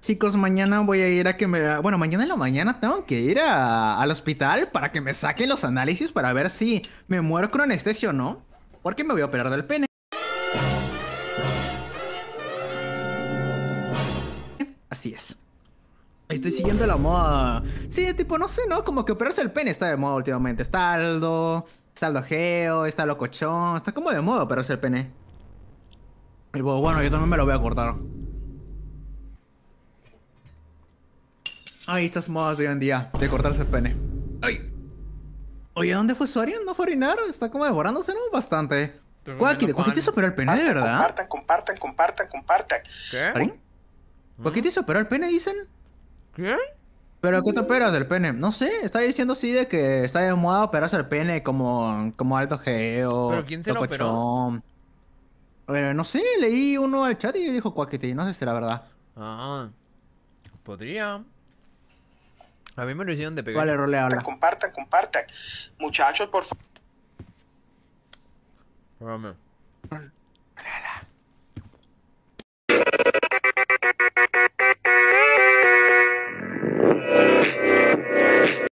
Chicos, mañana voy a ir a que me... Bueno, mañana en la mañana tengo que ir al hospital para que me saquen los análisis para ver si me muero con anestesia o no. Porque me voy a operar del pene. Así es. Estoy siguiendo la moda. Sí, tipo, no sé, ¿no? Como que operarse el pene está de moda últimamente. Está Aldo, está Aldo Geo, está Locochón. Está como de moda operarse el pene. Y bueno, yo también me lo voy a cortar. Ay, estas modas de hoy en día, de cortarse el pene. Ay. Oye, ¿dónde fue Suarian? ¿No fue a Está como devorándose, ¿no? Bastante. Cuaki, ¿de el pene, de verdad? Compartan, compartan, compartan, compartan. ¿Qué? ¿Por qué te el pene, dicen? ¿Qué? ¿Pero qué te operas del pene? No sé, está diciendo así de que está de moda operarse el pene como, como alto geo. ¿Pero quién se lo operó? no sé, leí uno al chat y dijo Cuaquiti, no sé si será verdad. Ah, podría. A mí me lo hicieron de pegar. Vale, rolea, Compartan, compartan. Muchachos, por favor.